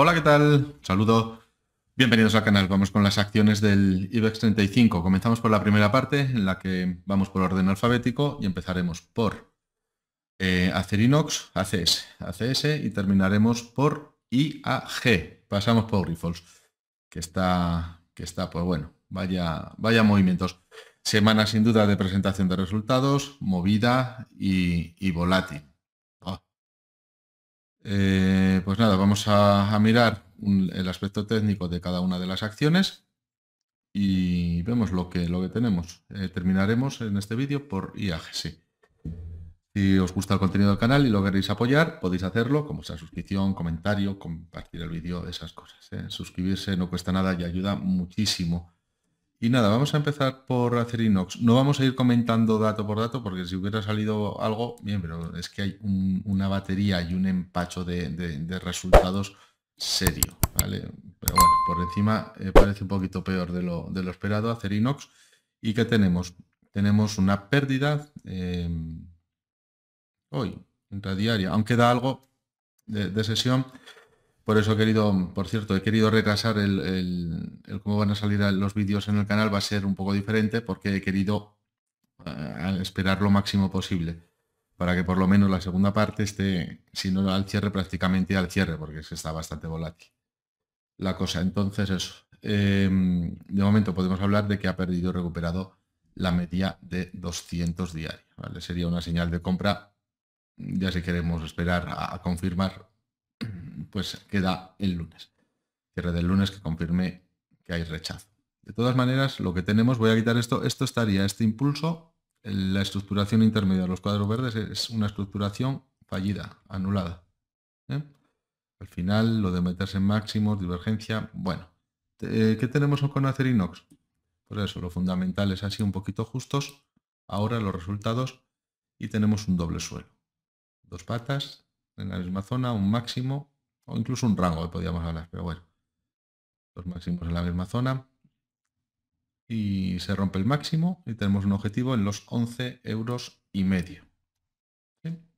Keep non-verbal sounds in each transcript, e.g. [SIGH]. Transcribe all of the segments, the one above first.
Hola, ¿qué tal? Saludo. Bienvenidos al canal. Vamos con las acciones del IBEX 35. Comenzamos por la primera parte, en la que vamos por orden alfabético y empezaremos por hacer eh, Acerinox, ACS, ACS y terminaremos por IAG. Pasamos por Grifols, que está, que está, pues bueno, vaya, vaya movimientos. Semana sin duda de presentación de resultados, movida y volátil. Eh, pues nada, vamos a, mirar el aspecto técnico de cada una de las acciones y vemos lo que, lo que tenemos. Eh, terminaremos en este vídeo por IAGC. Si os gusta el contenido del canal y lo queréis apoyar, podéis hacerlo, como sea suscripción, comentario, compartir el vídeo, esas cosas. ¿eh? Suscribirse no cuesta nada y ayuda muchísimo. Y nada, vamos a empezar por hacer Inox. No vamos a ir comentando dato por dato porque si hubiera salido algo, bien, pero es que hay una batería y un empacho de, resultados serio, ¿vale? Pero bueno, por encima eh, parece un poquito peor de lo, de lo esperado ¿Y qué tenemos? Tenemos una pérdida eh, hoy, diaria, aunque da algo de sesión por eso he querido, por cierto, he querido retrasar el, cómo van a salir los vídeos en el canal, va a ser un poco diferente porque he querido eh, esperar lo máximo posible para que por lo menos la segunda parte esté, si no al cierre, prácticamente al cierre, porque se está bastante volátil la cosa. Entonces, eso. Em, de momento podemos hablar de que ha perdido y recuperado la media de 200 diarios. Sería una señal de compra, ya si queremos esperar a confirmar pues queda el lunes. Cierre del lunes que confirme que hay rechazo. De todas maneras, lo que tenemos, voy a quitar esto, esto estaría, este impulso, la estructuración intermedia de los cuadros verdes es una estructuración fallida, anulada. ¿eh? Al final, lo de meterse en máximos, divergencia, bueno. Eh, ¿Qué tenemos con inox Por pues eso, lo fundamental es así un poquito justos. Ahora los resultados y tenemos un doble suelo. Dos patas en la misma zona, un máximo o incluso un rango, podríamos hablar, pero bueno. Los máximos en la misma zona. Y se rompe el máximo y tenemos un objetivo en los 11 euros y medio.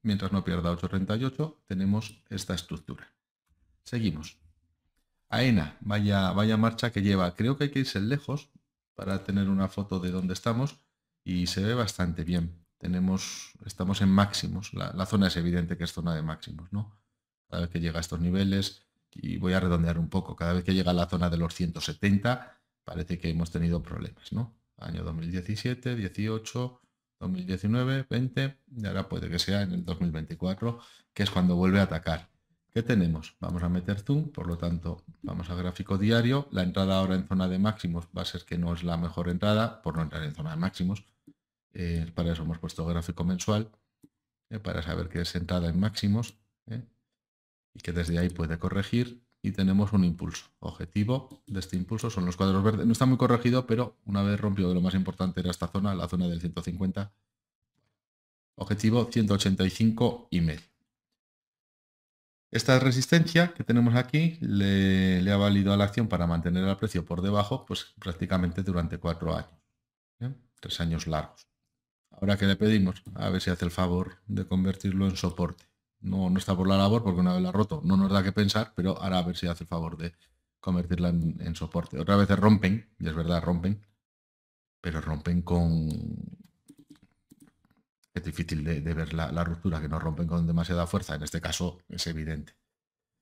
Mientras no pierda 8,38 tenemos esta estructura. Seguimos. AENA, vaya, vaya marcha que lleva. Creo que hay que irse lejos para tener una foto de dónde estamos y se ve bastante bien. Tenemos, estamos en máximos. La, la zona es evidente que es zona de máximos, ¿no? cada vez que llega a estos niveles, y voy a redondear un poco, cada vez que llega a la zona de los 170, parece que hemos tenido problemas, ¿no? Año 2017, 18, 2019, 20, y ahora puede que sea en el 2024, que es cuando vuelve a atacar. ¿Qué tenemos? Vamos a meter zoom, por lo tanto, vamos a gráfico diario. La entrada ahora en zona de máximos va a ser que no es la mejor entrada, por no entrar en zona de máximos. Eh, para eso hemos puesto gráfico mensual, eh, para saber que es entrada en máximos. Eh y que desde ahí puede corregir y tenemos un impulso. Objetivo de este impulso son los cuadros verdes. No está muy corregido, pero una vez rompió lo más importante era esta zona, la zona del 150. Objetivo 185 y medio. Esta resistencia que tenemos aquí le, ha valido a la acción para mantener el precio por debajo pues prácticamente durante cuatro años. Tres años largos. Ahora que le pedimos, a ver si hace el favor de convertirlo en soporte. No, está por la labor porque una vez la ha roto no nos da que pensar, pero ahora a ver si hace el favor de convertirla en, soporte. Otra veces rompen, y es verdad, rompen, pero rompen con... Es difícil de, ver la, la, ruptura, que no rompen con demasiada fuerza, en este caso es evidente.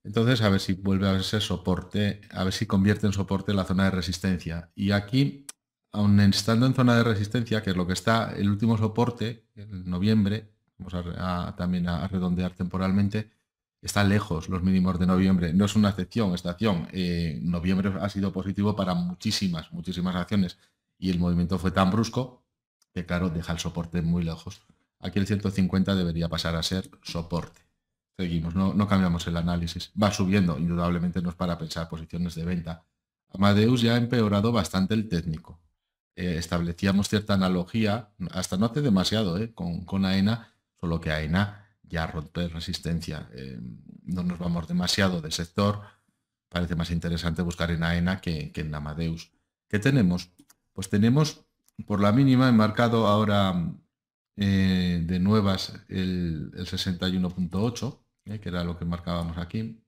Entonces, a ver si vuelve a ser soporte, a ver si convierte en soporte la zona de resistencia. Y aquí, aun estando en zona de resistencia, que es lo que está el último soporte, en noviembre, vamos a, también a redondear temporalmente, están lejos los mínimos de noviembre. No es una excepción, esta acción. Eh, noviembre ha sido positivo para muchísimas, muchísimas acciones. Y el movimiento fue tan brusco que, claro, deja el soporte muy lejos. Aquí el 150 debería pasar a ser soporte. Seguimos, no, no cambiamos el análisis. Va subiendo, indudablemente no es para pensar posiciones de venta. Amadeus ya ha empeorado bastante el técnico. Eh, establecíamos cierta analogía, hasta no hace demasiado, eh, con, con AENA, solo que AENA ya rompe resistencia. Eh, no nos vamos demasiado de sector, parece más interesante buscar en AENA que, en Amadeus. ¿Qué tenemos? Pues tenemos por la mínima marcado ahora eh, de nuevas el, 61.8, eh, que era lo que marcábamos aquí,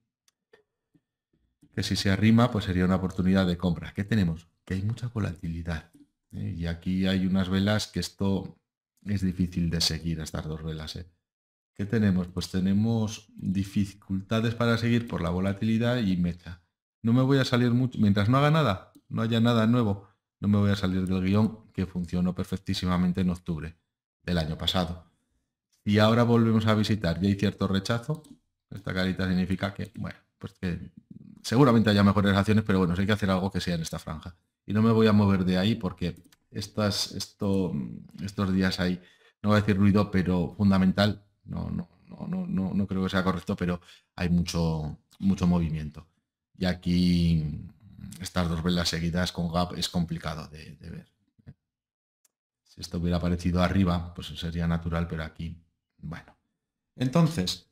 que si se arrima pues sería una oportunidad de compra. ¿Qué tenemos? Que hay mucha volatilidad. y aquí hay unas velas que esto es difícil de seguir estas dos velas. ¿eh? ¿Qué tenemos? Pues tenemos dificultades para seguir por la volatilidad y mecha. No me voy a salir mucho, mientras no haga nada, no haya nada nuevo, no me voy a salir del guión que funcionó perfectísimamente en octubre del año pasado. Y ahora volvemos a visitar y hay cierto rechazo. Esta carita significa que, bueno, pues que seguramente haya mejores acciones, pero bueno, si hay que hacer algo que sea en esta franja. Y no me voy a mover de ahí porque estos días hay, no voy a decir ruido, pero fundamental, no, no, no, creo que sea correcto, pero hay mucho, mucho movimiento. Y aquí estas dos velas seguidas con gap es complicado de, ver. Si esto hubiera aparecido arriba, pues sería natural, pero aquí, bueno. Entonces,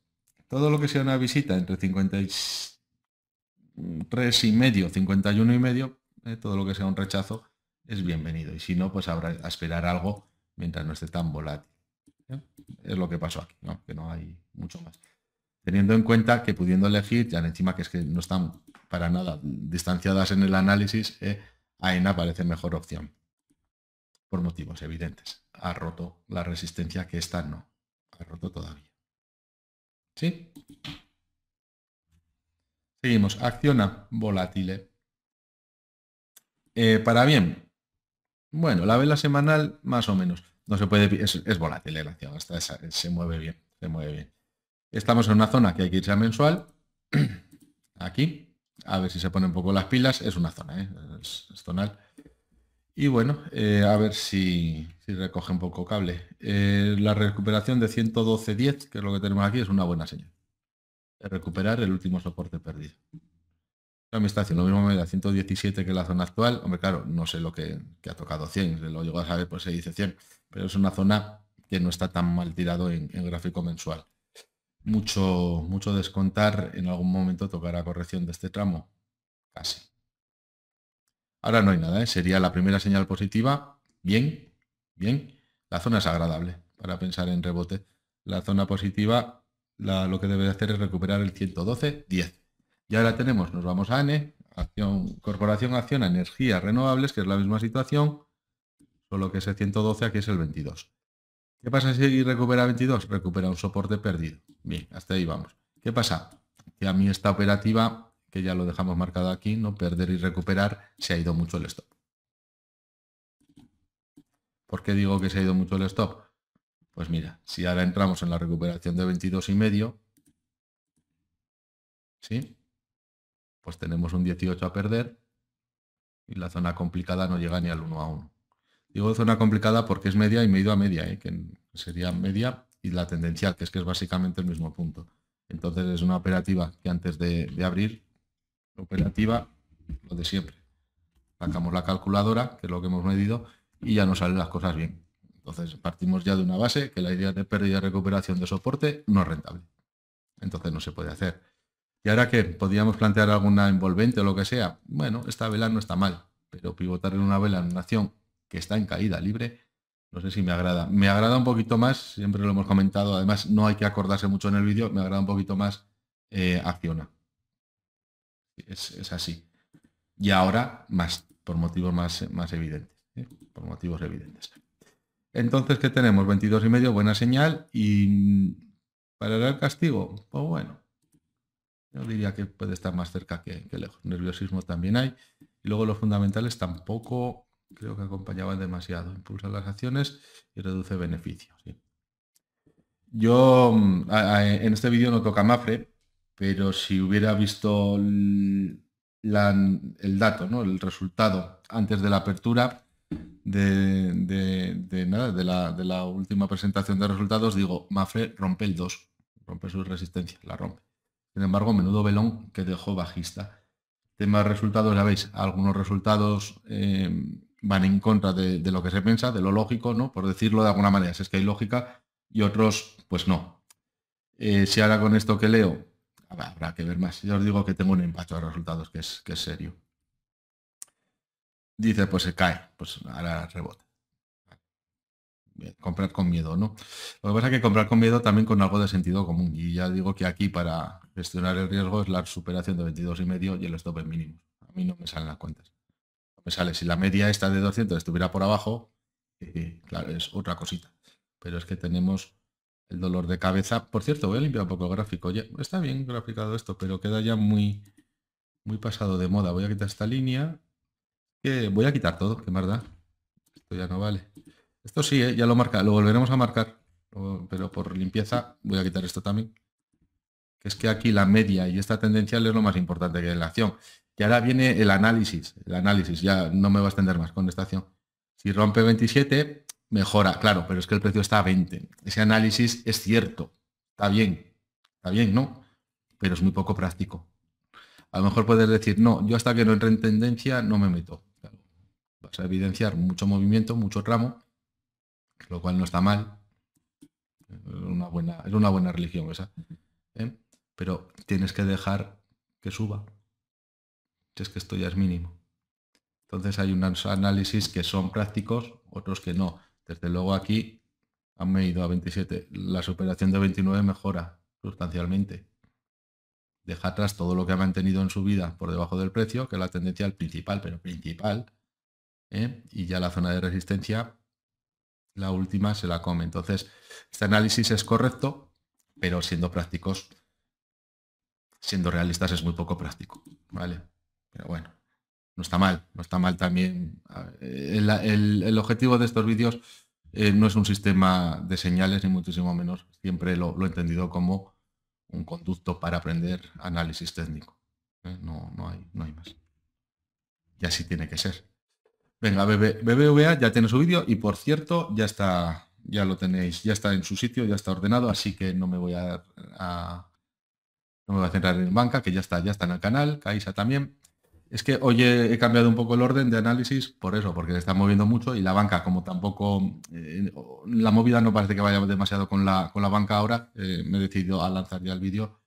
todo lo que sea una visita entre 53 y medio, 51 y medio, eh, todo lo que sea un rechazo, es bienvenido. Y si no, pues habrá a esperar algo mientras no esté tan volátil. ¿eh? Es lo que pasó aquí, ¿no? que no hay mucho más. Teniendo en cuenta que pudiendo elegir, ya encima que es que no están para nada distanciadas en el análisis, eh, AENA parece mejor opción. Por motivos evidentes. Ha roto la resistencia que esta no. Ha roto todavía. ¿Sí? Seguimos. Acciona volátil. Eh, para bien, bueno, la vela semanal, más o menos. No se puede, es, es volátil, ¿eh? se mueve bien, se mueve bien. Estamos en una zona que hay que irse a mensual. [CLEARS THROAT] Aquí, a ver si se pone un poco las pilas. Es una zona, ¿eh? es, tonal. zonal. Y bueno, eh, a ver si, si, recoge un poco cable. la recuperación de 112.10, que es lo que tenemos aquí, es una buena señal. recuperar el último soporte perdido me está haciendo lo mismo me da 117 que la zona actual. Hombre, claro, no sé lo que, ha tocado 100, lo llego a saber, pues se dice 100, pero es una zona que no está tan mal tirado en, el gráfico mensual. Mucho, mucho descontar, en algún momento tocará corrección de este tramo, casi. Ahora no hay nada, ¿eh? sería la primera señal positiva, bien, bien. La zona es agradable para pensar en rebote. La zona positiva lo que debe hacer es recuperar el 112, 10. Y ahora tenemos, nos vamos a ANE, Acción, Corporación Acción Energías Renovables, que es la misma situación, solo que ese 112 aquí es el 22. ¿Qué pasa si recupera 22? Recupera un soporte perdido. Bien, hasta ahí vamos. ¿Qué pasa? Que a mí esta operativa, que ya lo dejamos marcado aquí, no perder y recuperar, se ha ido mucho el stop. ¿Por qué digo que se ha ido mucho el stop? Pues mira, si ahora entramos en la recuperación de 22 y medio, ¿sí? pues tenemos un 18 a perder y la zona complicada no llega ni al 1 a 1. Digo zona complicada porque es media y me ido a media, ¿eh? que sería media y la tendencial, que es que es básicamente el mismo punto. Entonces es una operativa que antes de, de abrir, operativa, lo de siempre. Sacamos la calculadora, que es lo que hemos medido, y ya nos salen las cosas bien. Entonces partimos ya de una base que la idea de pérdida y recuperación de soporte no es rentable. Entonces no se puede hacer. Y ahora que ¿Podríamos plantear alguna envolvente o lo que sea, bueno, esta vela no está mal, pero pivotar en una vela en una acción que está en caída libre, no sé si me agrada. Me agrada un poquito más, siempre lo hemos comentado, además no hay que acordarse mucho en el vídeo, me agrada un poquito más eh, acciona. Es, así. Y ahora, más por motivos más, más evidentes. ¿eh? Por motivos evidentes. Entonces, ¿qué tenemos? 22 y medio, buena señal. Y mm, para el castigo, pues bueno, yo diría que puede estar más cerca que, lejos. Nerviosismo también hay. Y luego los fundamentales tampoco creo que acompañaban demasiado. Impulsa las acciones y reduce beneficios. Yo mm, en este vídeo no toca Mafre, pero si hubiera visto el dato, ¿no? el resultado antes de la apertura de, de, la, de la última presentación de resultados, digo, Mafre rompe el 2, rompe su resistencia, la rompe. Sin embargo, menudo velón que dejó bajista. Temas resultados, ya veis, algunos resultados eh, van en contra de, lo que se piensa, de lo lógico, ¿no? Por decirlo de alguna manera, si es que hay lógica y otros, pues no. Eh, si ahora con esto que leo, habrá que ver más. Yo os digo que tengo un empacho de resultados que es, que es serio. Dice, pues se cae, pues ahora rebota. Eh, comprar con miedo, ¿no? Lo que pasa es que comprar con miedo también con algo de sentido común. Y ya digo que aquí para gestionar el riesgo es la superación de 22,5 y medio el stop en mínimo. A mí no me salen las cuentas. me sale. Si la media esta de 200 estuviera por abajo, eh, claro, es otra cosita. Pero es que tenemos el dolor de cabeza. Por cierto, voy a limpiar un poco el gráfico. Ya, está bien graficado esto, pero queda ya muy, muy pasado de moda. Voy a quitar esta línea. voy a quitar todo, que más da. Esto ya no vale. Esto sí, ¿eh? ya lo marca, lo volveremos a marcar, pero por limpieza voy a quitar esto también. Que es que aquí la media y esta tendencial es lo más importante que la acción. Y ahora viene el análisis, el análisis, ya no me va a extender más con esta acción. Si rompe 27, mejora, claro, pero es que el precio está a 20. Ese análisis es cierto, está bien, está bien, ¿no? Pero es muy poco práctico. A lo mejor puedes decir, no, yo hasta que no entre en tendencia no me meto. Vas a evidenciar mucho movimiento, mucho tramo, lo cual no está mal. Una buena, es una buena religión esa. ¿eh? Pero tienes que dejar que suba. Si es que esto ya es mínimo. Entonces hay unos análisis que son prácticos, otros que no. Desde luego aquí han medido a 27. La superación de 29 mejora sustancialmente. Deja atrás todo lo que ha mantenido en su vida por debajo del precio, que es la tendencia principal, pero principal. ¿eh? Y ya la zona de resistencia la última se la come. Entonces, este análisis es correcto, pero siendo prácticos, siendo realistas es muy poco práctico, ¿vale? Pero bueno, no está mal, no está mal también. El, objetivo de estos vídeos eh, no es un sistema de señales, ni muchísimo menos. Siempre lo, he entendido como un conducto para aprender análisis técnico. ¿eh? No, no, hay, no hay más. Y así tiene que ser. Venga, BBVA ya tiene su vídeo y por cierto, ya está, ya lo tenéis, ya está en su sitio, ya está ordenado, así que no me voy a, no a centrar en banca, que ya está, ya está en el canal, Caixa también. Es que hoy he, cambiado un poco el orden de análisis por eso, porque se está moviendo mucho y la banca, como tampoco eh, la movida no parece que vaya demasiado con la, con la banca ahora, eh, me he decidido a lanzar ya el vídeo.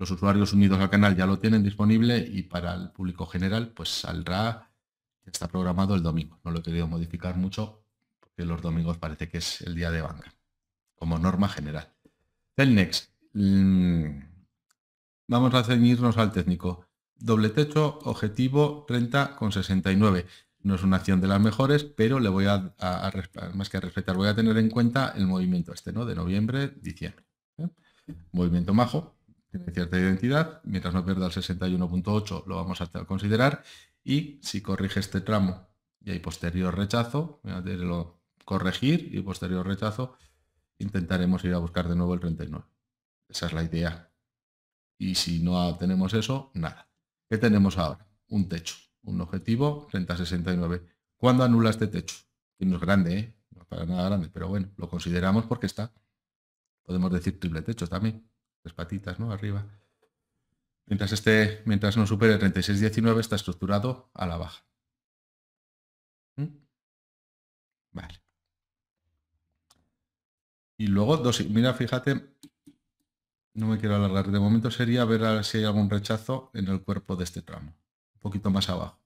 Los usuarios unidos al canal ya lo tienen disponible y para el público general pues saldrá está programado el domingo. No lo he querido modificar mucho porque los domingos parece que es el día de banca, como norma general. Telnex. Mm, vamos a ceñirnos al técnico. Doble techo, objetivo 30 con 69. No es una acción de las mejores, pero le voy a, más que a respetar, voy a tener en cuenta el movimiento este, ¿no? De noviembre, diciembre. ¿eh? Movimiento majo, tiene cierta identidad. Mientras no pierda el 61.8 lo vamos a considerar y si corrige este tramo y hay posterior rechazo, voy a corregir y posterior rechazo, intentaremos ir a buscar de nuevo el 39. Esa es la idea. Y si no tenemos eso, nada. ¿Qué tenemos ahora? Un techo, un objetivo 30-69. ¿Cuándo anula este techo? Y no es grande, ¿eh? no es para nada grande, pero bueno, lo consideramos porque está, podemos decir triple techo también, tres patitas, ¿no? Arriba. Mientras, este, mientras no supere 36.19 está estructurado a la baja. ¿Mm? Vale. Y luego, dos, mira, fíjate, no me quiero alargar. De momento sería ver si hay algún rechazo en el cuerpo de este tramo. Un poquito más abajo.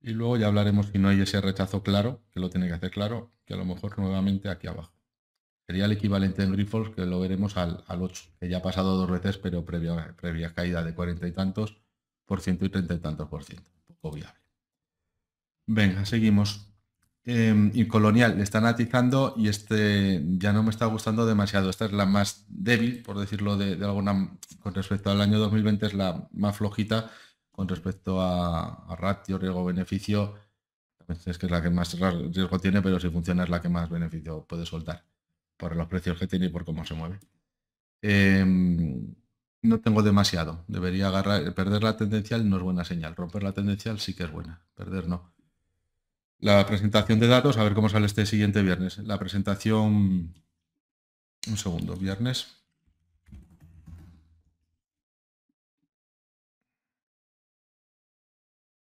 Y luego ya hablaremos si no hay ese rechazo claro, que lo tiene que hacer claro, que a lo mejor nuevamente aquí abajo. Sería el equivalente en Grifols, que lo veremos al, 8, que ya ha pasado dos veces, pero previa, previa caída de 40 y tantos por ciento y 30 y tantos por ciento. Poco viable. Venga, seguimos. Em, y Colonial le están atizando y este ya no me está gustando demasiado. Esta es la más débil, por decirlo de, de alguna, con respecto al año 2020 es la más flojita con respecto a, a ratio, riesgo-beneficio. Pues es que es la que más riesgo tiene, pero si funciona es la que más beneficio puede soltar por los precios que tiene y por cómo se mueve. Em, no tengo demasiado. Debería agarrar. Perder la tendencial no es buena señal. Romper la tendencial sí que es buena. Perder no. La presentación de datos, a ver cómo sale este siguiente viernes. La presentación. Un segundo, viernes.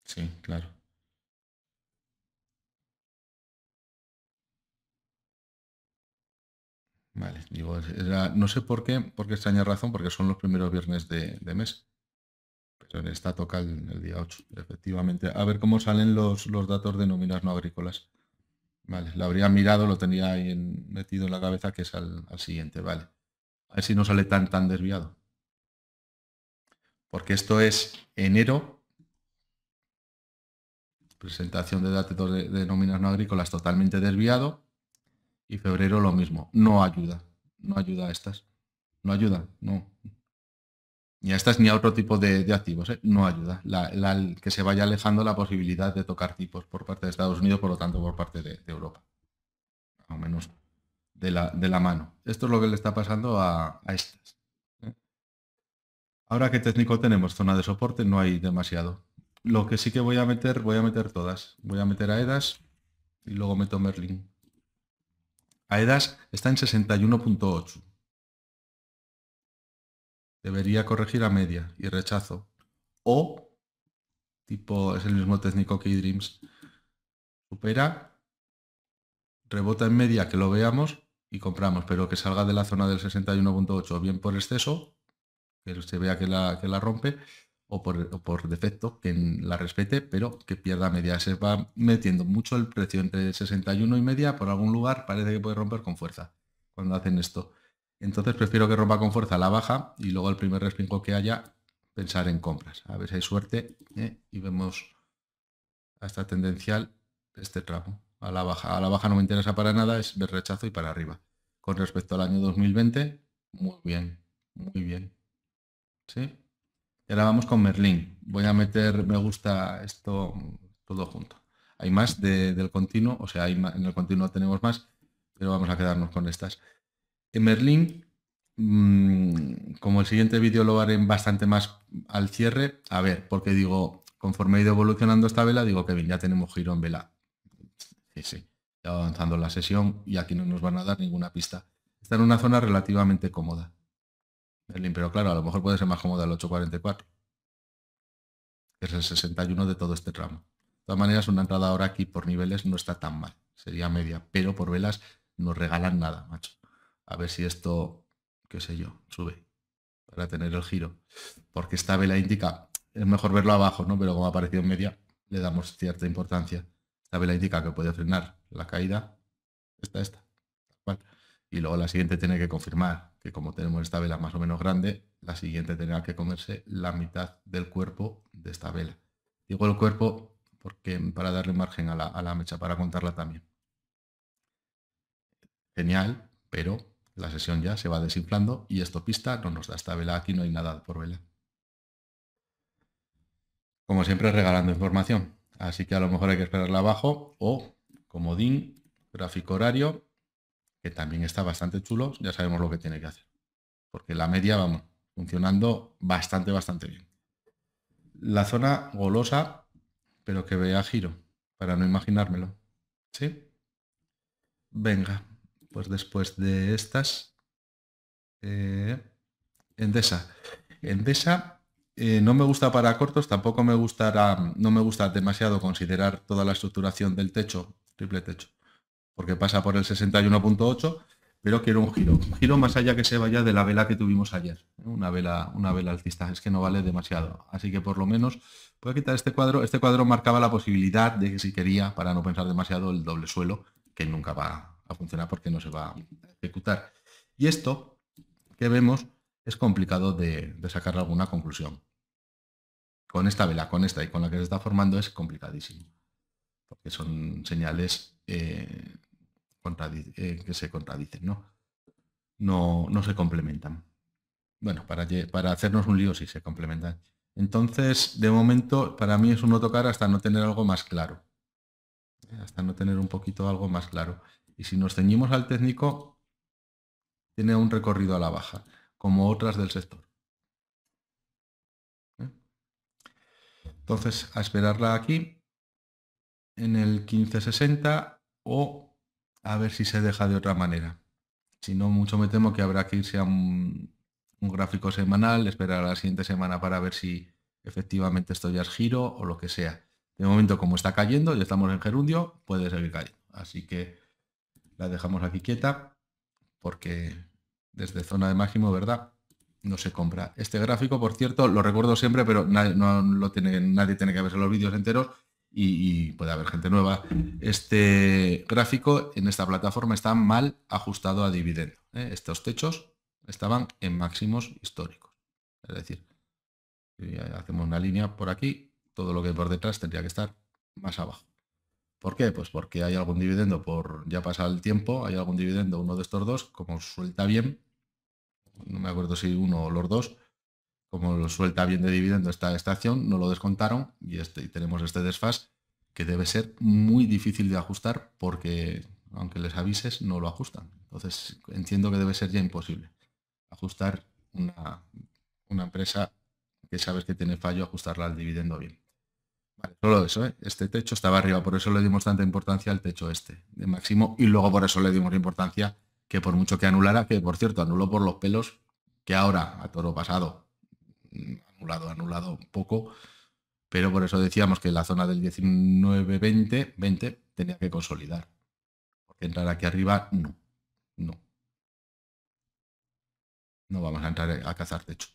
Sí, claro. Vale, digo, no sé por qué, por extraña razón, porque son los primeros viernes de, mes. Pero en esta toca el, día 8, efectivamente. A ver cómo salen los, datos de nóminas no agrícolas. Vale, lo habría mirado, lo tenía ahí metido en la cabeza que es al, siguiente, vale. A ver si no sale tan, tan desviado. Porque esto es enero, presentación de datos de nóminas no agrícolas totalmente desviado y febrero lo mismo. No ayuda. No ayuda a estas. No ayuda, no. Ni a estas ni a otro tipo de, activos. ¿eh? No ayuda. La, que se vaya alejando la posibilidad de tocar tipos por parte de Estados Unidos, por lo tanto por parte de, Europa. Al menos de la, de la, mano. Esto es lo que le está pasando a, estas. ¿eh? Ahora que técnico tenemos zona de soporte, no hay demasiado. Lo que sí que voy a meter, voy a meter todas. Voy a meter a EDAS y luego meto Merlin. AEDAS está en 61.8. Debería corregir a media y rechazo. O, tipo, es el mismo técnico que eDreams, supera, rebota en media que lo veamos y compramos, pero que salga de la zona del 61.8, bien por exceso, que se vea que la rompe, o por, defecto, que la respete, pero que pierda media. Se va metiendo mucho el precio entre 61 y media, por algún lugar parece que puede romper con fuerza cuando hacen esto. Entonces prefiero que rompa con fuerza la baja y luego el primer respingo que haya pensar en compras. A ver si hay suerte ¿eh? y vemos hasta tendencial este tramo. A la baja. A la baja no me interesa para nada, es ver rechazo y para arriba. Con respecto al año 2020, muy bien, muy bien. ¿Sí? Y ahora vamos con Merlín. Voy a meter me gusta esto todo junto. Hay más del continuo, o sea, hay en el continuo tenemos más, pero vamos a quedarnos con estas. En Merlín, mm, como el siguiente vídeo lo haré bastante más al cierre, a ver, porque digo, conforme he ido evolucionando esta vela, digo que bien, ya tenemos giro en vela. Sí, sí, avanzando la sesión y aquí no nos van a dar ninguna pista. Está en una zona relativamente cómoda pero claro, a lo mejor puede ser más cómodo el 844, es el 61 de todo este tramo. De todas maneras, una entrada ahora aquí por niveles no está tan mal, sería media, pero por velas no regalan nada, macho. A ver si esto, qué sé yo, sube para tener el giro. Porque esta vela indica, es mejor verlo abajo, ¿no? Pero como ha aparecido en media, le damos cierta importancia. Esta vela indica que puede frenar la caída, esta, esta. Y luego la siguiente tiene que confirmar como tenemos esta vela más o menos grande, la siguiente tendrá que comerse la mitad del cuerpo de esta vela. Digo el cuerpo porque para darle margen a la, mecha, para contarla también. Genial, pero la sesión ya se va desinflando y esto pista no nos da esta vela, aquí no hay nada por vela. Como siempre, regalando información. Así que a lo mejor hay que esperarla abajo o, comodín, gráfico horario, también está bastante chulo, ya sabemos lo que tiene que hacer. Porque la media, vamos, funcionando bastante, bastante bien. La zona golosa, pero que vea giro, para no imaginármelo. ¿Sí? Venga, pues después de estas, eh, Endesa. Endesa eh, no me gusta para cortos, tampoco me gustará, no me gusta demasiado considerar toda la estructuración del techo, triple techo porque pasa por el 61.8, pero quiero un giro, un giro más allá que se vaya de la vela que tuvimos ayer, ¿eh? una vela, una vela alcista, es que no vale demasiado, así que por lo menos voy a quitar este cuadro, este cuadro marcaba la posibilidad de que si quería, para no pensar demasiado, el doble suelo, que nunca va a funcionar porque no se va a ejecutar. Y esto que vemos es complicado de, sacar alguna conclusión. Con esta vela, con esta y con la que se está formando es complicadísimo, porque son señales eh, eh, que se contradicen, ¿no? No, no se complementan. Bueno, para, para hacernos un lío si se complementan. Entonces, de momento, para mí es uno tocar hasta no tener algo más claro. Eh, hasta no tener un poquito algo más claro. Y si nos ceñimos al técnico, tiene un recorrido a la baja, como otras del sector. ¿Eh? Entonces, a esperarla aquí en el 1560 o a ver si se deja de otra manera. Si no, mucho me temo que habrá que irse a un, gráfico semanal, esperar a la siguiente semana para ver si efectivamente esto ya es giro o lo que sea. De momento, como está cayendo, ya estamos en gerundio, puede seguir cayendo. Así que la dejamos aquí quieta porque desde zona de máximo, ¿verdad? No se compra. Este gráfico, por cierto, lo recuerdo siempre, pero nadie, no lo tiene, nadie tiene que verse los vídeos enteros y, puede haber gente nueva. Este gráfico en esta plataforma está mal ajustado a dividendo. ¿eh? Estos techos estaban en máximos históricos. Es decir, si hacemos una línea por aquí, todo lo que por detrás tendría que estar más abajo. ¿Por qué? Pues porque hay algún dividendo por ya pasa el tiempo, hay algún dividendo, uno de estos dos, como suelta bien, no me acuerdo si uno o los dos, como lo suelta bien de dividendo esta, estación no lo descontaron este, y, tenemos este desfase que debe ser muy difícil de ajustar porque aunque les avises no lo ajustan. Entonces entiendo que debe ser ya imposible ajustar una, empresa que sabes que tiene fallo, ajustarla al dividendo bien. solo eso, ¿eh? este techo estaba arriba, por eso le dimos tanta importancia al techo este de máximo y luego por eso le dimos importancia que por mucho que anulara, que por cierto anuló por los pelos, que ahora a toro pasado anulado, anulado un poco, pero por eso decíamos que la zona del 19-20, 20, tenía que consolidar, porque entrar aquí arriba no, no. No vamos a entrar a cazar techo.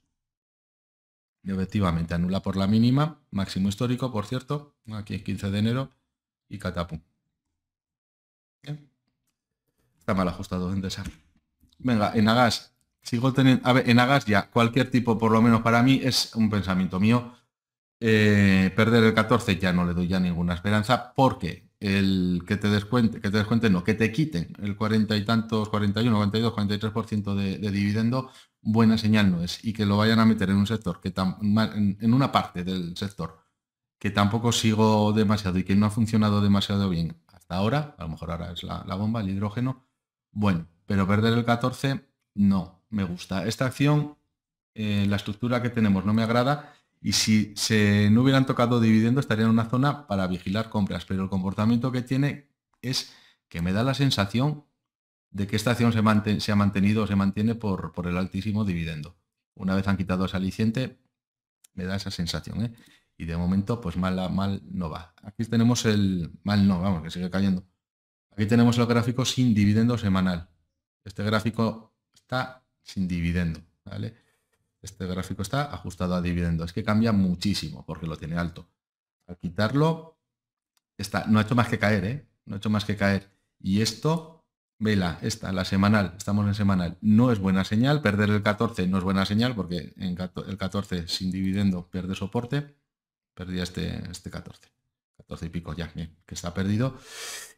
Y efectivamente, anula por la mínima, máximo histórico, por cierto, aquí es 15 de enero, y catapum. Está mal ajustado en Venga, en Agas, sigo teniendo, a ver, en Agas ya, cualquier tipo, por lo menos para mí, es un pensamiento mío. Eh, perder el 14 ya no le doy ya ninguna esperanza porque el que te descuente, que te descuente no, que te quiten el cuarenta y tantos, 41, 42, 43% de, de dividendo, buena señal no es. Y que lo vayan a meter en un sector, que en una parte del sector que tampoco sigo demasiado y que no ha funcionado demasiado bien hasta ahora, a lo mejor ahora es la, la bomba, el hidrógeno, bueno, pero perder el 14, no me gusta. Esta acción, eh, la estructura que tenemos no me agrada y si se no hubieran tocado dividendo estaría en una zona para vigilar compras, pero el comportamiento que tiene es que me da la sensación de que esta acción se, se ha mantenido o se mantiene por, el altísimo dividendo. Una vez han quitado ese aliciente, me da esa sensación. ¿eh? Y de momento, pues mal, mal no va. Aquí tenemos el mal no, vamos, que sigue cayendo. Aquí tenemos el gráfico sin dividendo semanal. Este gráfico está sin dividendo, ¿vale? Este gráfico está ajustado a dividendo. Es que cambia muchísimo porque lo tiene alto. Al quitarlo, está, no ha hecho más que caer, ¿eh? No ha hecho más que caer. Y esto, vela, esta, la semanal, estamos en semanal, no es buena señal. Perder el 14 no es buena señal porque en el 14 sin dividendo pierde soporte. Perdía este, este 14. 14 y pico ya, que está perdido.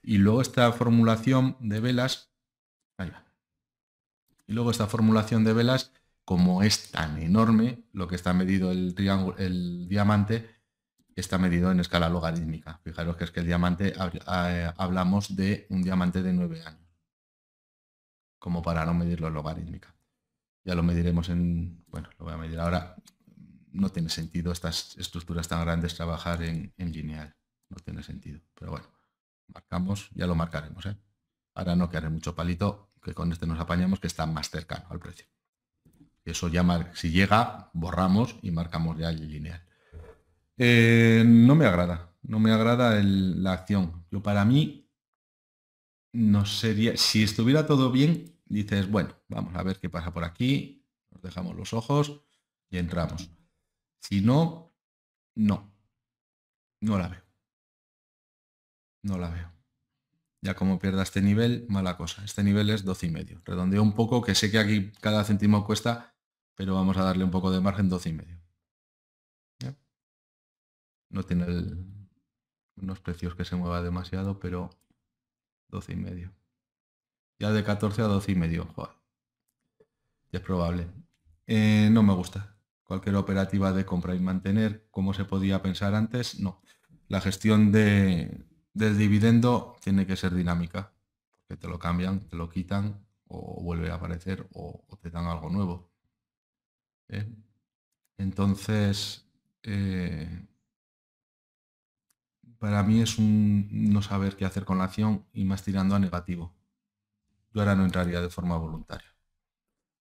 Y luego esta formulación de velas, ahí va, y luego esta formulación de velas, como es tan enorme, lo que está medido el, triángulo, el diamante está medido en escala logarítmica. Fijaros que es que el diamante, eh, hablamos de un diamante de 9 años, como para no medirlo logarítmica. Ya lo mediremos en, bueno, lo voy a medir ahora. No tiene sentido estas estructuras tan grandes trabajar en, en lineal. No tiene sentido, pero bueno marcamos, ya lo marcaremos. ¿eh? Ahora no que mucho palito, que con este nos apañamos, que está más cercano al precio. Eso ya, si llega, borramos y marcamos ya el lineal. Eh, no me agrada, no me agrada la acción. Yo para mí no sería, si estuviera todo bien, dices, bueno, vamos a ver qué pasa por aquí, nos dejamos los ojos y entramos. Si no, no, no la veo. No la veo. Ya como pierda este nivel, mala cosa. Este nivel es y medio Redondeo un poco, que sé que aquí cada céntimo cuesta, pero vamos a darle un poco de margen y medio No tiene unos precios que se mueva demasiado, pero y medio Ya de 14 a 12,5, y Ya es probable. Eh, no me gusta. Cualquier operativa de compra y mantener, como se podía pensar antes, no. La gestión de, del dividendo tiene que ser dinámica, porque te lo cambian, te lo quitan o vuelve a aparecer o, te dan algo nuevo. ¿Eh? Entonces, eh, para mí es un no saber qué hacer con la acción y más tirando a negativo. Yo ahora no entraría de forma voluntaria.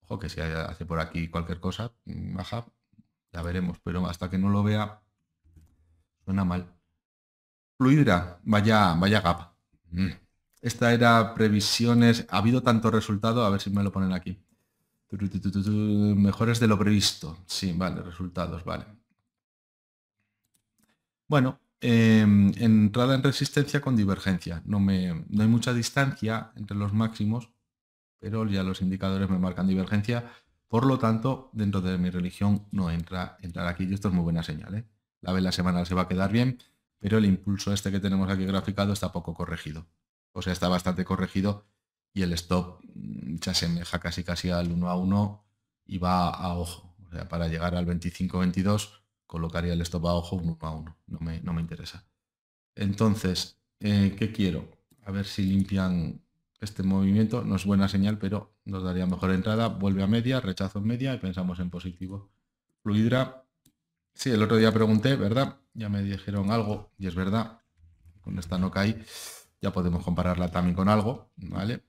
Ojo que si hace por aquí cualquier cosa, baja, mm, la veremos, pero hasta que no lo vea, suena mal. Vaya, vaya gap. Mm. Esta era previsiones. Ha habido tanto resultado. A ver si me lo ponen aquí. Mejores de lo previsto. Sí, vale, resultados, vale. Bueno, em, entrada en resistencia con divergencia. No, me, no hay mucha distancia entre los máximos, pero ya los indicadores me marcan divergencia. Por lo tanto, dentro de mi religión no entra entrar aquí. Y esto es muy buena señal. ¿eh? La vela semanal se va a quedar bien pero el impulso este que tenemos aquí graficado está poco corregido. O sea, está bastante corregido y el stop mm, se asemeja casi casi al 1 a 1 y va a ojo. O sea, para llegar al 25-22 colocaría el stop a ojo 1 a 1. No me, no me interesa. Entonces, eh, ¿qué quiero? A ver si limpian este movimiento. No es buena señal, pero nos daría mejor entrada. Vuelve a media, rechazo en media y pensamos en positivo. Fluidra Sí, el otro día pregunté, ¿verdad? Ya me dijeron algo, y es verdad, con esta no cae. Ya podemos compararla también con algo, ¿vale?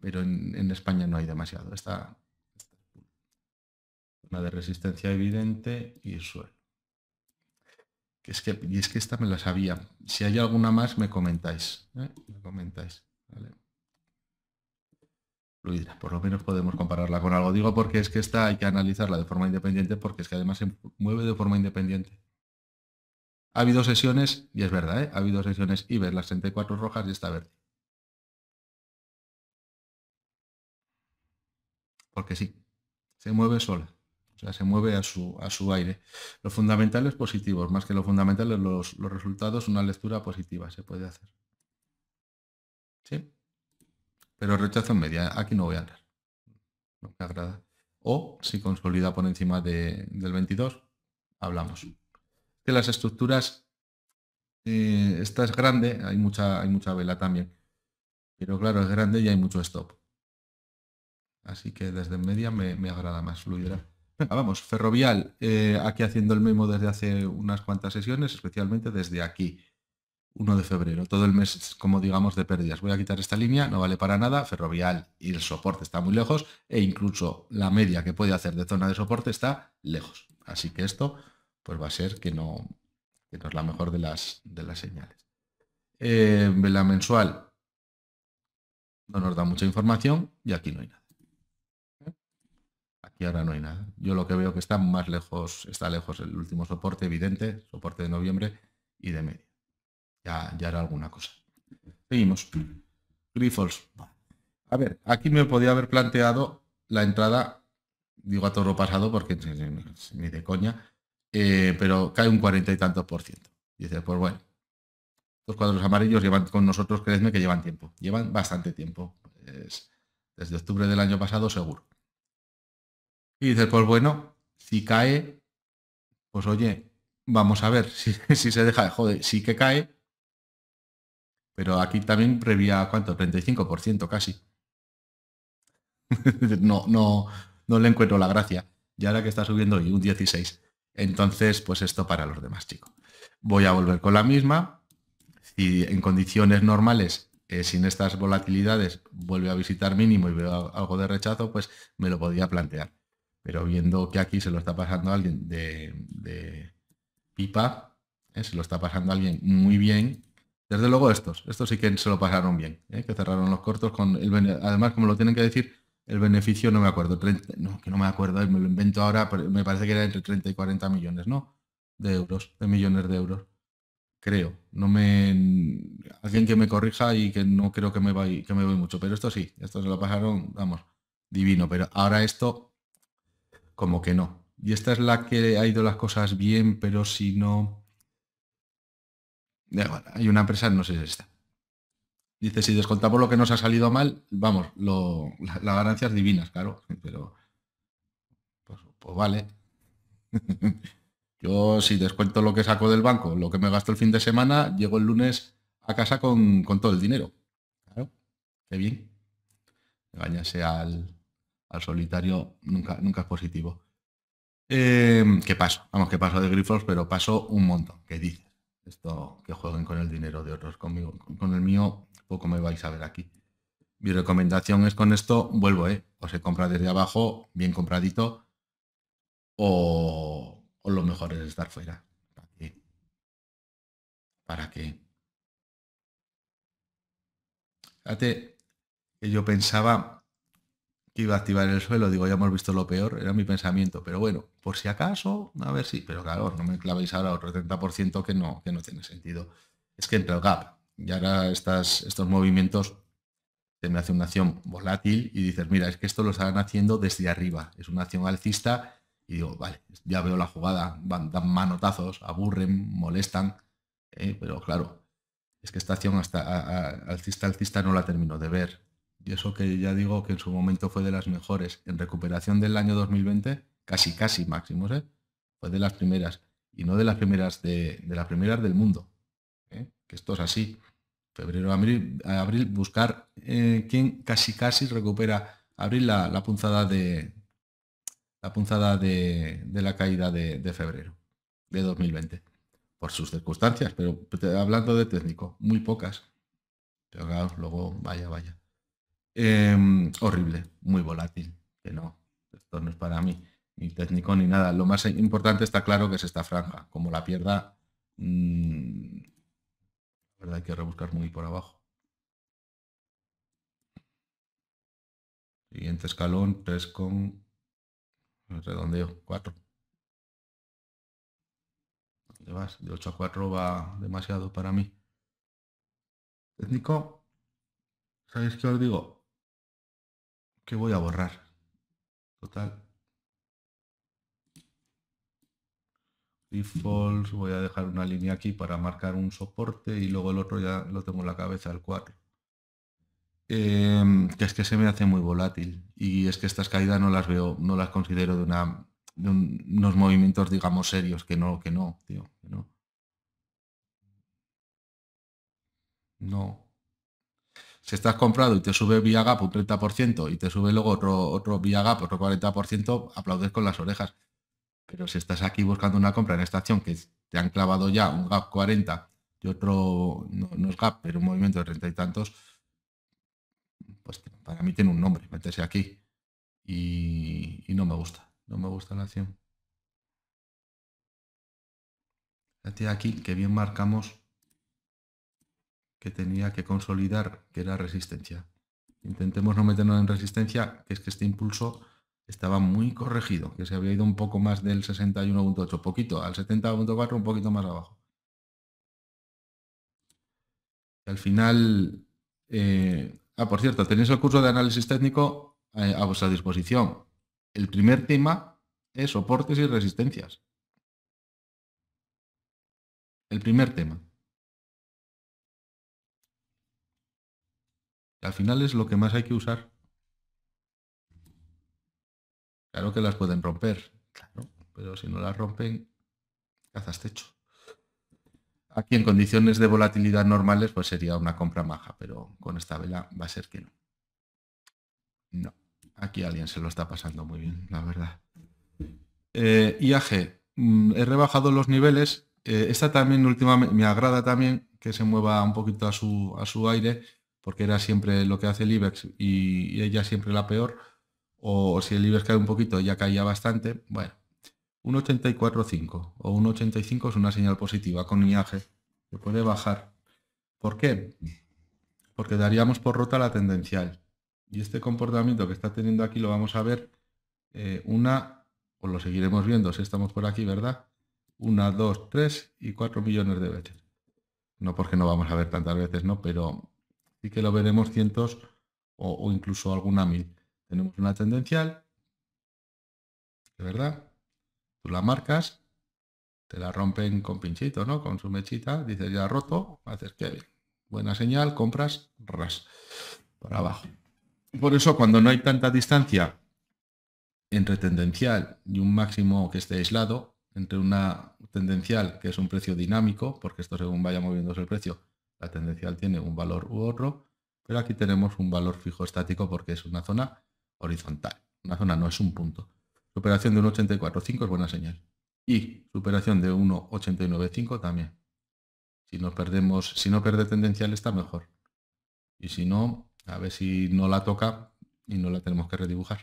Pero en, España no hay demasiado. Esta, es una de resistencia evidente y suelo. es que, y es que esta me la sabía. Si hay alguna más, me comentáis. ¿eh? Me comentáis. ¿vale? Por lo menos podemos compararla con algo. Digo porque es que esta hay que analizarla de forma independiente porque es que además se mueve de forma independiente. Ha habido sesiones, y es verdad, ¿eh? ha habido sesiones y ver las 34 rojas y esta verde. Porque sí, se mueve sola. O sea, se mueve a su, a su aire. Los fundamentales positivos, más que los fundamentales, los, los resultados, una lectura positiva se puede hacer. ¿Sí? Pero rechazo en media, aquí no voy a hablar. No me agrada. O si consolida por encima del 22, hablamos. Que las estructuras, eh, esta es grande, hay mucha, hay mucha vela también. Pero claro, es grande y hay mucho stop. Así que desde media me, agrada más, fluir. vamos, Ferrovial, eh, aquí haciendo el memo desde hace unas cuantas sesiones, especialmente desde aquí. 1 de febrero, todo el mes como digamos de pérdidas. Voy a quitar esta línea, no vale para nada, ferrovial y el soporte está muy lejos e incluso la media que puede hacer de zona de soporte está lejos. Así que esto pues va a ser que no, es la mejor de las, de las señales. Eh, vela mensual no nos da mucha información y aquí no hay nada. Aquí ahora no hay nada. Yo lo que veo que está más lejos, está lejos el último soporte evidente, soporte de noviembre y de media. Ya, era alguna cosa. Seguimos. Grifols. A ver, aquí me podía haber planteado la entrada, digo a toro pasado porque ni de coña, eh, pero cae un cuarenta y tantos por ciento. dice, pues bueno, los cuadros amarillos llevan con nosotros, creedme que llevan tiempo, llevan bastante tiempo, desde octubre del año pasado seguro. Y dice, pues bueno, si cae, pues oye, vamos a ver [LAUGHS] si, se deja, joder, sí que cae, pero aquí también previa, ¿cuánto? 35% casi. [LAUGHS] no, no, no le encuentro la gracia. Y ahora que está subiendo y un 16. Entonces, pues esto para los demás, chicos. Voy a volver con la misma. Si en condiciones normales, eh, sin estas volatilidades, vuelve a visitar mínimo y veo algo de rechazo, pues me lo podía plantear. Pero viendo que aquí se lo está pasando alguien de, pipa, eh, se lo está pasando alguien muy bien desde luego estos, estos sí que se lo pasaron bien, ¿eh? que cerraron los cortos con el además como lo tienen que decir, el beneficio no me acuerdo, no, que no me acuerdo, me lo invento ahora, pero me parece que era entre 30 y 40 millones, ¿no? De euros, de millones de euros. Creo, no me alguien que me corrija y que no creo que me vaya que me voy mucho, pero esto sí, esto se lo pasaron, vamos, divino, pero ahora esto como que no. Y esta es la que ha ido las cosas bien, pero si no hay una empresa, no sé si es esta. Dice, si descontamos lo que nos ha salido mal, vamos, lo, la, divinas ganancia claro, pero pues, pues vale. [LAUGHS] Yo si descuento lo que saco del banco, lo que me gasto el fin de semana, llego el lunes a casa con, todo el dinero. Claro, qué bien. engañarse al, solitario nunca, nunca es positivo. Eh, ¿Qué paso? Vamos, que paso de grifos, pero paso un montón. ¿Qué dice? Esto, que jueguen con el dinero de otros conmigo. Con el mío poco me vais a ver aquí. Mi recomendación es con esto, vuelvo, ¿eh? O se compra desde abajo, bien compradito, o, lo mejor es estar fuera. ¿Para qué? ¿Para Fíjate que yo pensaba iba a activar el suelo, digo, ya hemos visto lo peor, era mi pensamiento, pero bueno, por si acaso, a ver si, pero claro, no me clavéis ahora otro 30% que no, que no tiene sentido. Es que en el gap y ahora estas, estos movimientos se me hace una acción volátil y dices, mira, es que esto lo están haciendo desde arriba, es una acción alcista y digo, vale, ya veo la jugada, van, dan manotazos, aburren, molestan, eh, pero claro, es que esta acción hasta alcista, alcista no la termino de ver. Y eso que ya digo que en su momento fue de las mejores. En recuperación del año 2020, casi, casi máximos, ¿eh? Fue de las primeras. Y no de las primeras de, las primeras del mundo. ¿eh? Que esto es así. Febrero, abril, abril buscar eh, quién casi, casi recupera. Abrir la, punzada de la punzada de, de la caída de, de febrero de 2020 por sus circunstancias, pero hablando de técnico, muy pocas. Pero claro, luego, vaya, vaya. Em, horrible, muy volátil, que no, esto no es para mí, ni técnico ni nada. Lo más importante está claro que es esta franja. Como la pierda, mm, la verdad hay que rebuscar muy por abajo. Siguiente escalón, 3 con redondeo, 4. ¿Dónde vas? De 8 a 4 va demasiado para mí. Técnico, ¿sabéis qué os digo? que voy a borrar. Total. Defaults, voy a dejar una línea aquí para marcar un soporte y luego el otro ya lo tengo en la cabeza, el 4. Em, que es que se me hace muy volátil y es que estas caídas no las veo, no las considero de, una, de unos movimientos, digamos, serios, que no, que no, tío, que no. No si estás comprado y te sube vía gap pues un 30% y te sube luego otro, otro vía gap pues otro 40%, aplaudes con las orejas. Pero si estás aquí buscando una compra en esta acción que te han clavado ya un gap 40 y otro, no, es gap, pero un movimiento de 30 y tantos, pues para mí tiene un nombre, meterse aquí. Y, no me gusta, no me gusta la acción. Fíjate aquí, que bien marcamos que tenía que consolidar, que era resistencia. Intentemos no meternos en resistencia, que es que este impulso estaba muy corregido, que se había ido un poco más del 61.8, poquito, al 70.4 un poquito más abajo. Al final, eh, ah, por cierto, tenéis el curso de análisis técnico eh, a vuestra disposición. El primer tema es soportes y resistencias. El primer tema. al final es lo que más hay que usar. Claro que las pueden romper, pero si no las rompen, cazas techo. Aquí en condiciones de volatilidad normales, pues sería una compra maja, pero con esta vela va a ser que no. No, aquí alguien se lo está pasando muy bien, la verdad. Eh, IAG, mm, he rebajado los niveles. Eh, esta también últimamente me agrada también que se mueva un poquito a su, a su aire porque era siempre lo que hace el IBEX y ella siempre la peor, o si el IBEX cae un poquito, ya caía bastante, bueno, un 84.5 o un 85 es una señal positiva con IAG, que puede bajar. ¿Por qué? Porque daríamos por rota la tendencial. Y este comportamiento que está teniendo aquí lo vamos a ver eh, una, o lo seguiremos viendo si estamos por aquí, ¿verdad? Una, dos, tres y cuatro millones de veces. No porque no vamos a ver tantas veces, ¿no? Pero y que lo veremos cientos o, incluso alguna mil. Tenemos una tendencial, de verdad, tú la marcas, te la rompen con pinchito, ¿no? Con su mechita, dices ya roto, haces que Buena señal, compras, ras, para abajo. Por eso cuando no hay tanta distancia entre tendencial y un máximo que esté aislado, entre una tendencial que es un precio dinámico, porque esto según vaya moviéndose el precio, la tendencial tiene un valor u otro, pero aquí tenemos un valor fijo estático porque es una zona horizontal. Una zona no es un punto. Superación de 1.84.5 es buena señal. Y superación de 1.89.5 también. Si no perdemos, si no pierde tendencial está mejor. Y si no, a ver si no la toca y no la tenemos que redibujar.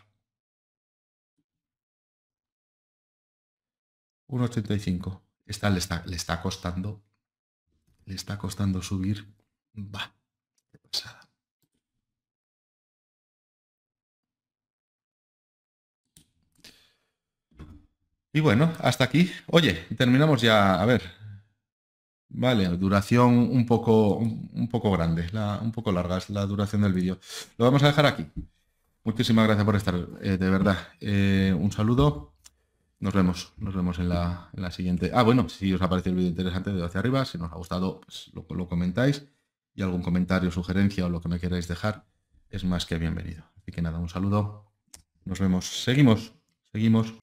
1.85. Esta le está, le está costando le está costando subir. Va, Y bueno, hasta aquí. Oye, terminamos ya, a ver. Vale, duración un poco, un poco grande, un poco larga es la duración del vídeo. Lo vamos a dejar aquí. Muchísimas gracias por estar, eh, de verdad. Eh, un saludo. Nos vemos, nos vemos en la, siguiente. Ah, bueno, si os ha parecido el vídeo interesante, dedo hacia arriba. Si nos ha gustado, pues lo, lo comentáis. Y algún comentario, sugerencia o lo que me queráis dejar es más que bienvenido. Así que nada, un saludo. Nos vemos. Seguimos, seguimos.